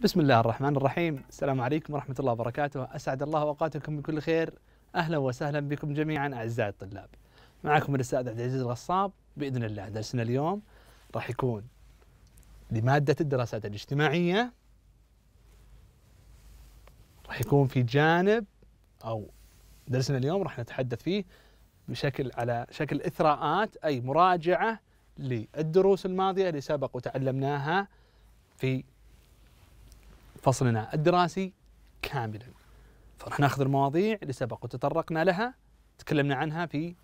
بسم الله الرحمن الرحيم السلام عليكم ورحمة الله وبركاته أسعد الله أوقاتكم بكل خير أهلا وسهلا بكم جميعا أعزائي الطلاب معكم الأستاذ عبد العزيز الغصاب بإذن الله درسنا اليوم راح يكون لمادة الدراسات الاجتماعية راح يكون في جانب أو درسنا اليوم راح نتحدث فيه بشكل على شكل إثراءات أي مراجعة للدروس الماضية اللي سبق وتعلمناها في فصلنا الدراسي كاملا فراح ناخذ المواضيع اللي سبق وتطرقنا لها تكلمنا عنها في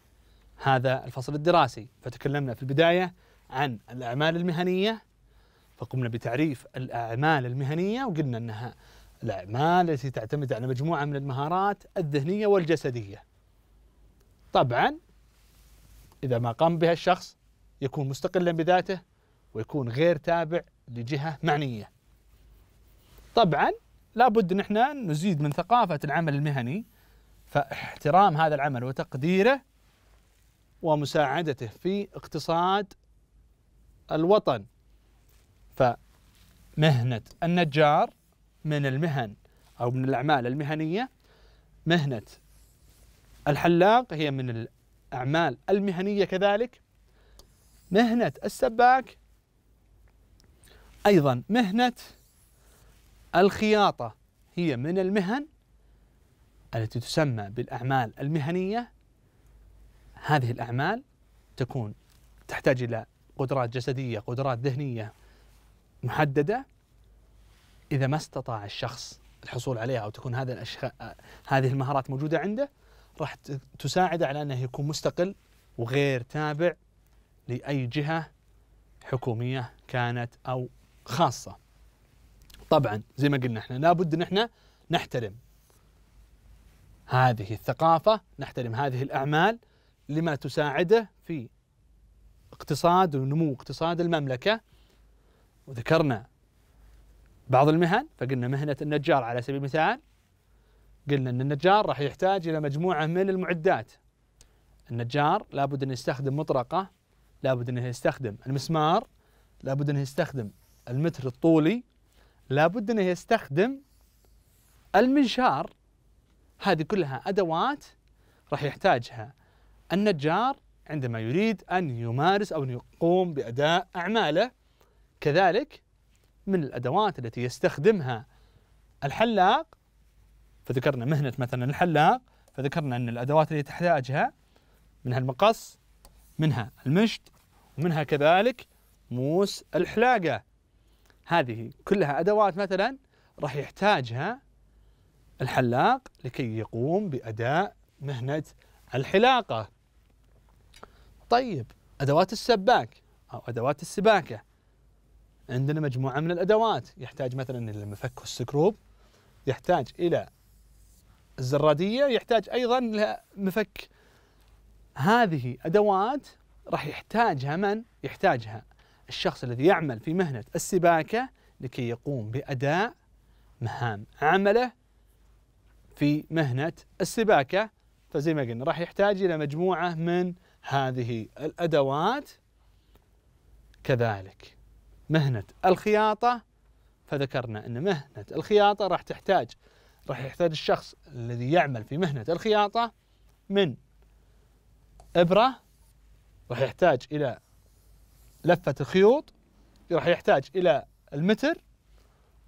هذا الفصل الدراسي فتكلمنا في البداية عن الأعمال المهنية فقمنا بتعريف الأعمال المهنية وقلنا أنها الأعمال التي تعتمد على مجموعة من المهارات الذهنية والجسدية طبعا إذا ما قام بها الشخص يكون مستقلا بذاته ويكون غير تابع لجهة معنية طبعا لابد ان احنا نزيد من ثقافه العمل المهني فاحترام هذا العمل وتقديره ومساعدته في اقتصاد الوطن فمهنه النجار من المهن او من الاعمال المهنيه مهنه الحلاق هي من الاعمال المهنيه كذلك مهنه السباك ايضا مهنه الخياطة هي من المهن التي تسمى بالأعمال المهنية هذه الأعمال تكون تحتاج إلى قدرات جسدية قدرات ذهنية محددة إذا ما استطاع الشخص الحصول عليها أو تكون هذا الأشخ... هذه المهارات موجودة عنده راح تساعده على أنه يكون مستقل وغير تابع لأي جهة حكومية كانت أو خاصة طبعا زي ما قلنا احنا لابد ان احنا نحترم هذه الثقافة نحترم هذه الأعمال لما تساعده في اقتصاد ونمو اقتصاد المملكة وذكرنا بعض المهن فقلنا مهنة النجار على سبيل المثال قلنا أن النجار راح يحتاج إلى مجموعة من المعدات النجار لابد أن يستخدم مطرقة لابد أنه يستخدم المسمار لابد أنه يستخدم المتر الطولي لابد انه يستخدم المنشار هذه كلها ادوات راح يحتاجها النجار عندما يريد ان يمارس او ان يقوم باداء اعماله كذلك من الادوات التي يستخدمها الحلاق فذكرنا مهنه مثلا الحلاق فذكرنا ان الادوات التي تحتاجها منها المقص منها المشط ومنها كذلك موس الحلاقه هذه كلها أدوات مثلا راح يحتاجها الحلاق لكي يقوم بأداء مهنة الحلاقة طيب أدوات السباك أو أدوات السباكة عندنا مجموعة من الأدوات يحتاج مثلا إلى المفك والسكروب يحتاج إلى الزرادية يحتاج أيضا لمفك هذه أدوات راح يحتاجها من؟ يحتاجها الشخص الذي يعمل في مهنة السباكة لكي يقوم بأداء مهام عمله في مهنة السباكة فزي ما قلنا راح يحتاج إلى مجموعة من هذه الأدوات كذلك مهنة الخياطة فذكرنا أن مهنة الخياطة راح تحتاج راح يحتاج الشخص الذي يعمل في مهنة الخياطة من إبرة راح يحتاج إلى لفه الخيوط راح يحتاج الى المتر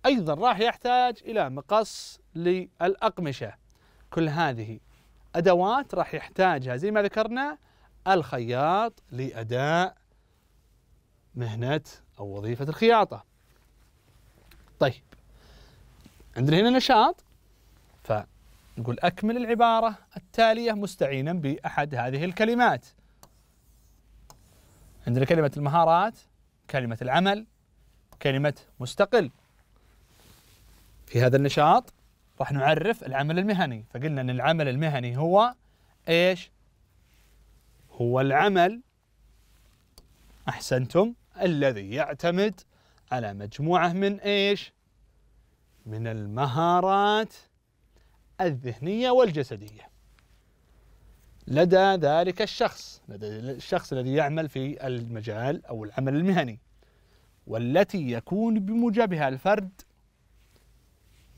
ايضا راح يحتاج الى مقص للاقمشه كل هذه ادوات راح يحتاجها زي ما ذكرنا الخياط لاداء مهنه او وظيفه الخياطه طيب عندنا هنا نشاط فنقول اكمل العباره التاليه مستعينا باحد هذه الكلمات عندنا كلمة المهارات كلمة العمل كلمة مستقل في هذا النشاط راح نعرف العمل المهني فقلنا أن العمل المهني هو إيش هو العمل أحسنتم الذي يعتمد على مجموعة من إيش من المهارات الذهنية والجسدية لدى ذلك الشخص لدى الشخص الذي يعمل في المجال أو العمل المهني والتي يكون بموجبها الفرد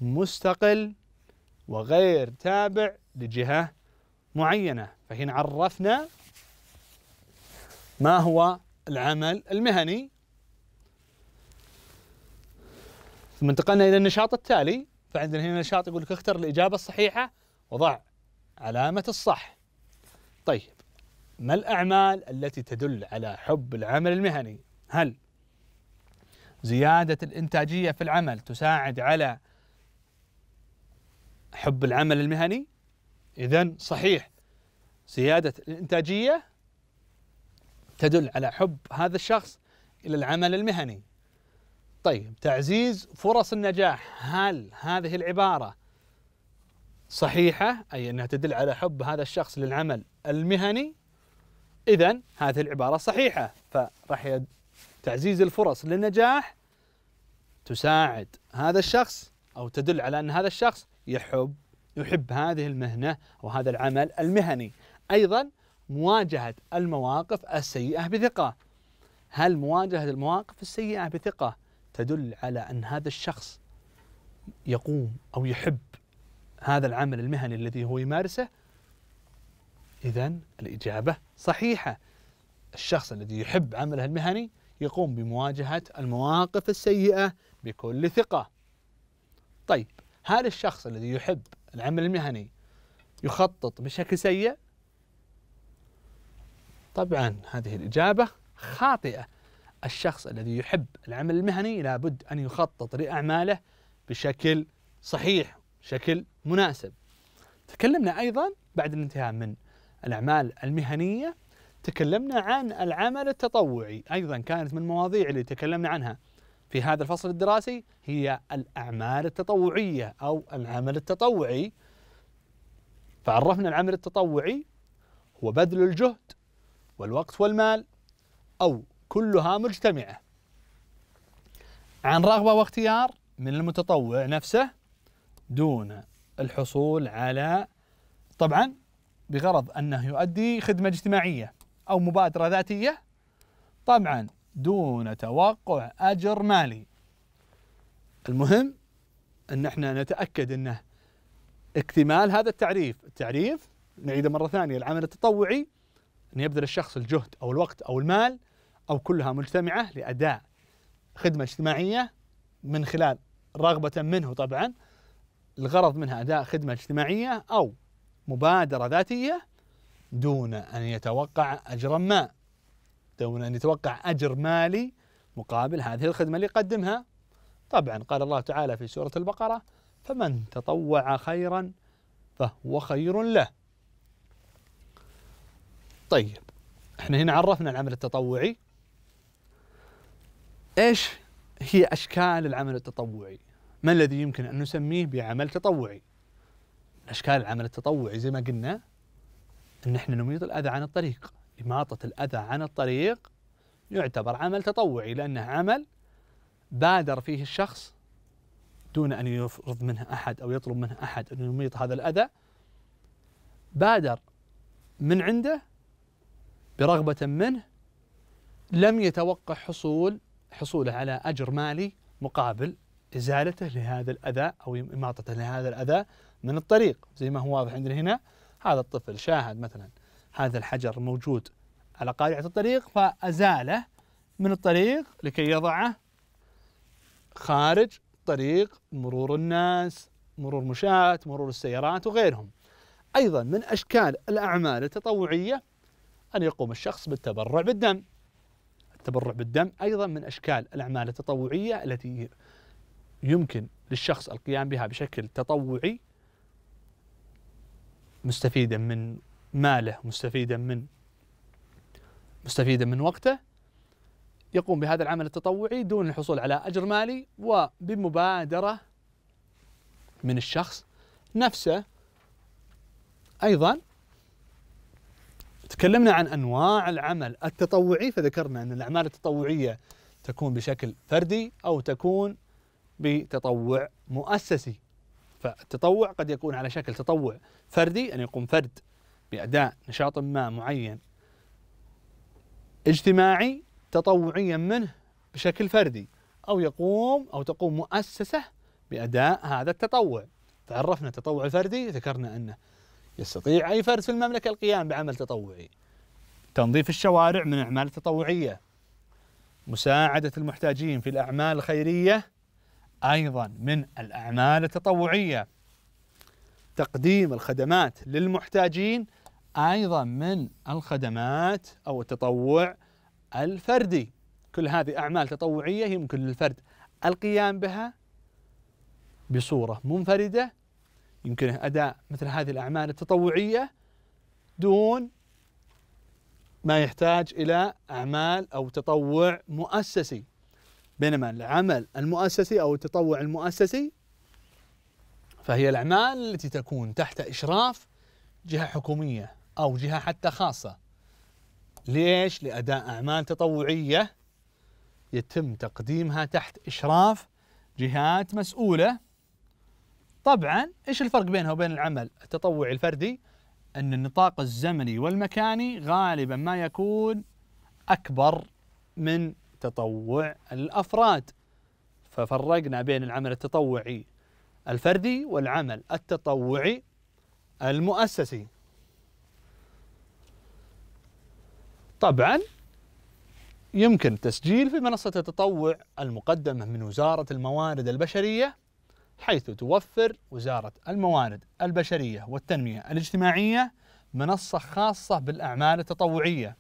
مستقل وغير تابع لجهة معينة فهنا عرفنا ما هو العمل المهني ثم انتقلنا إلى النشاط التالي فعندنا هنا نشاط يقول لك اختر الإجابة الصحيحة وضع علامة الصح طيب ما الأعمال التي تدل على حب العمل المهني؟ هل زيادة الإنتاجية في العمل تساعد على حب العمل المهني؟ إذا صحيح زيادة الإنتاجية تدل على حب هذا الشخص إلى العمل المهني. طيب تعزيز فرص النجاح هل هذه العبارة صحيحة أي أنها تدل على حب هذا الشخص للعمل المهني إذا هذه العبارة صحيحة فراح تعزيز الفرص للنجاح تساعد هذا الشخص أو تدل على أن هذا الشخص يحب يحب هذه المهنة وهذا العمل المهني أيضا مواجهة المواقف السيئة بثقة هل مواجهة المواقف السيئة بثقة تدل على أن هذا الشخص يقوم أو يحب هذا العمل المهني الذي هو يمارسه إذا الإجابة صحيحة الشخص الذي يحب عمله المهني يقوم بمواجهة المواقف السيئة بكل ثقة طيب هل الشخص الذي يحب العمل المهني يخطط بشكل سيء؟ طبعا هذه الإجابة خاطئة الشخص الذي يحب العمل المهني لابد أن يخطط لأعماله بشكل صحيح بشكل مناسب تكلمنا أيضا بعد الانتهاء من الأعمال المهنية تكلمنا عن العمل التطوعي أيضا كانت من المواضيع اللي تكلمنا عنها في هذا الفصل الدراسي هي الأعمال التطوعية أو العمل التطوعي فعرفنا العمل التطوعي هو بذل الجهد والوقت والمال أو كلها مجتمعة عن رغبة واختيار من المتطوع نفسه دون الحصول على طبعا بغرض أنه يؤدي خدمة اجتماعية أو مبادرة ذاتية طبعا دون توقع أجر مالي المهم أن احنا نتأكد أنه اكتمال هذا التعريف التعريف نعيده مرة ثانية العمل التطوعي أن يبذل الشخص الجهد أو الوقت أو المال أو كلها مجتمعة لأداء خدمة اجتماعية من خلال رغبة منه طبعا الغرض منها أداء خدمة اجتماعية أو مبادرة ذاتية دون أن يتوقع أجرا ما دون أن يتوقع أجر مالي مقابل هذه الخدمة اللي يقدمها طبعا قال الله تعالى في سورة البقرة فمن تطوع خيرا فهو خير له طيب احنا هنا عرفنا العمل التطوعي ايش هي اشكال العمل التطوعي ما الذي يمكن ان نسميه بعمل تطوعي اشكال العمل التطوعي زي ما قلنا ان احنا نميط الاذى عن الطريق اماطه الاذى عن الطريق يعتبر عمل تطوعي لانه عمل بادر فيه الشخص دون ان يفرض منه احد او يطلب منه احد ان يميط هذا الاذى بادر من عنده برغبه منه لم يتوقع حصول حصوله على اجر مالي مقابل ازالته لهذا الاذى او اماطته لهذا الاذى من الطريق زي ما هو واضح عندنا هنا هذا الطفل شاهد مثلا هذا الحجر موجود على قارعة الطريق فأزاله من الطريق لكي يضعه خارج طريق مرور الناس مرور مشاة مرور السيارات وغيرهم أيضا من أشكال الأعمال التطوعية أن يقوم الشخص بالتبرع بالدم التبرع بالدم أيضا من أشكال الأعمال التطوعية التي يمكن للشخص القيام بها بشكل تطوعي مستفيدا من ماله مستفيدا من مستفيدا من وقته يقوم بهذا العمل التطوعي دون الحصول على أجر مالي وبمبادرة من الشخص نفسه أيضا تكلمنا عن أنواع العمل التطوعي فذكرنا أن الأعمال التطوعية تكون بشكل فردي أو تكون بتطوع مؤسسي فالتطوع قد يكون على شكل تطوع فردي أن يقوم فرد بأداء نشاط ما معين اجتماعي تطوعيا منه بشكل فردي أو يقوم أو تقوم مؤسسة بأداء هذا التطوع تعرفنا التطوع الفردي ذكرنا أنه يستطيع أي فرد في المملكة القيام بعمل تطوعي تنظيف الشوارع من أعمال تطوعية مساعدة المحتاجين في الأعمال الخيرية ايضا من الاعمال التطوعيه تقديم الخدمات للمحتاجين ايضا من الخدمات او التطوع الفردي كل هذه اعمال تطوعيه يمكن للفرد القيام بها بصوره منفرده يمكنه اداء مثل هذه الاعمال التطوعيه دون ما يحتاج الى اعمال او تطوع مؤسسي بينما العمل المؤسسي أو التطوع المؤسسي فهي الأعمال التي تكون تحت إشراف جهة حكومية أو جهة حتى خاصة ليش؟ لأداء أعمال تطوعية يتم تقديمها تحت إشراف جهات مسؤولة طبعا إيش الفرق بينها وبين العمل التطوعي الفردي؟ أن النطاق الزمني والمكاني غالبا ما يكون أكبر من تطوع الافراد ففرقنا بين العمل التطوعي الفردي والعمل التطوعي المؤسسي طبعا يمكن التسجيل في منصة التطوع المقدمة من وزارة الموارد البشرية حيث توفر وزارة الموارد البشرية والتنمية الاجتماعية منصة خاصة بالأعمال التطوعية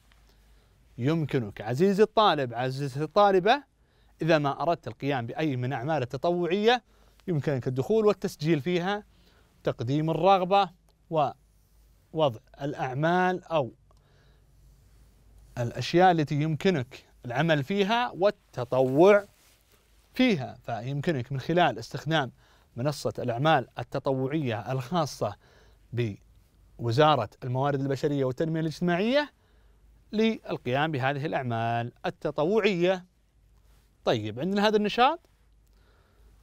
يمكنك عزيزي الطالب عزيزتي الطالبة إذا ما أردت القيام بأي من أعمال التطوعية يمكنك الدخول والتسجيل فيها تقديم الرغبة ووضع الأعمال أو الأشياء التي يمكنك العمل فيها والتطوع فيها فيمكنك من خلال استخدام منصة الأعمال التطوعية الخاصة بوزارة الموارد البشرية والتنمية الاجتماعية للقيام بهذه الأعمال التطوعية طيب عندنا هذا النشاط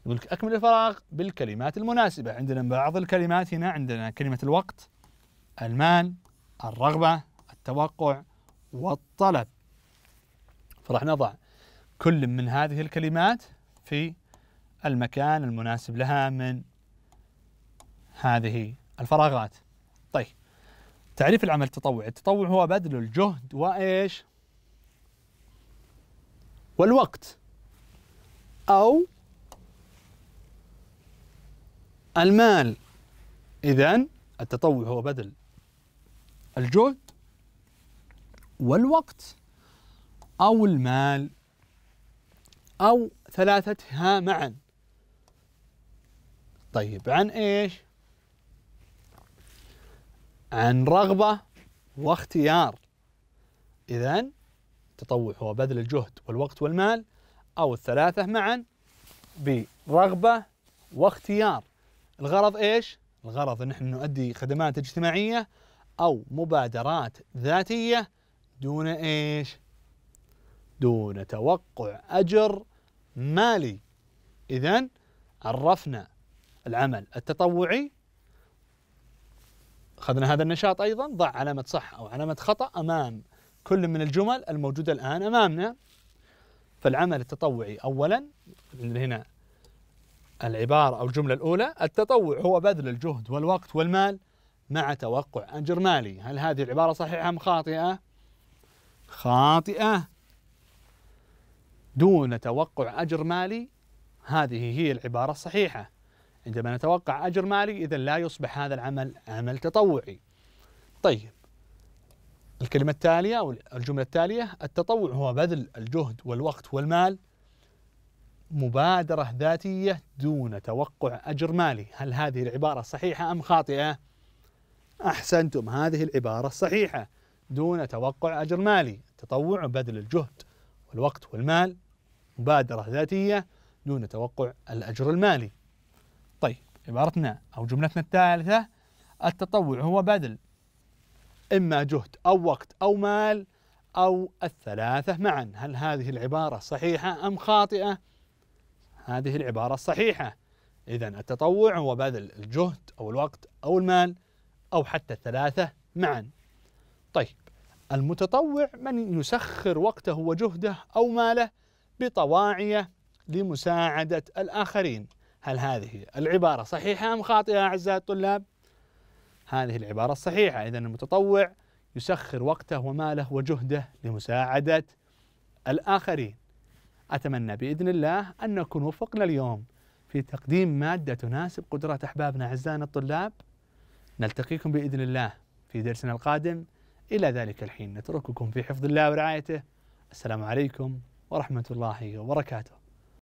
يقول لك أكمل الفراغ بالكلمات المناسبة عندنا بعض الكلمات هنا عندنا كلمة الوقت المال الرغبة التوقع والطلب فراح نضع كل من هذه الكلمات في المكان المناسب لها من هذه الفراغات طيب تعريف العمل التطوعي التطوع هو بذل الجهد وإيش والوقت أو المال إذا التطوع هو بذل الجهد والوقت أو المال أو ثلاثتها معا طيب عن إيش عن رغبة واختيار إذا التطوع هو بذل الجهد والوقت والمال أو الثلاثة معا برغبة واختيار الغرض إيش؟ الغرض أن نحن نؤدي خدمات اجتماعية أو مبادرات ذاتية دون إيش؟ دون توقع أجر مالي إذا عرفنا العمل التطوعي أخذنا هذا النشاط أيضا ضع علامة صح أو علامة خطأ أمام كل من الجمل الموجودة الآن أمامنا فالعمل التطوعي أولا هنا العبارة أو الجملة الأولى التطوع هو بذل الجهد والوقت والمال مع توقع أجر مالي هل هذه العبارة صحيحة أم خاطئة؟ خاطئة دون توقع أجر مالي هذه هي العبارة الصحيحة عندما نتوقع أجر مالي إذا لا يصبح هذا العمل عمل تطوعي طيب الكلمة التالية أو الجملة التالية التطوع هو بذل الجهد والوقت والمال مبادرة ذاتية دون توقع أجر مالي هل هذه العبارة صحيحة أم خاطئة؟ أحسنتم هذه العبارة صحيحة دون توقع أجر مالي التطوع بذل الجهد والوقت والمال مبادرة ذاتية دون توقع الأجر المالي عبارتنا أو جملتنا الثالثة التطوع هو بذل إما جهد أو وقت أو مال أو الثلاثة معا هل هذه العبارة صحيحة أم خاطئة؟ هذه العبارة الصحيحة إذا التطوع هو بذل الجهد أو الوقت أو المال أو حتى الثلاثة معا طيب المتطوع من يسخر وقته وجهده أو ماله بطواعية لمساعدة الآخرين هل هذه العبارة صحيحة أم خاطئة أعزائي الطلاب؟ هذه العبارة الصحيحة إذا المتطوع يسخر وقته وماله وجهده لمساعدة الآخرين أتمنى بإذن الله أن نكون وفقنا اليوم في تقديم مادة تناسب قدرات أحبابنا أعزائنا الطلاب نلتقيكم بإذن الله في درسنا القادم إلى ذلك الحين نترككم في حفظ الله ورعايته السلام عليكم ورحمة الله وبركاته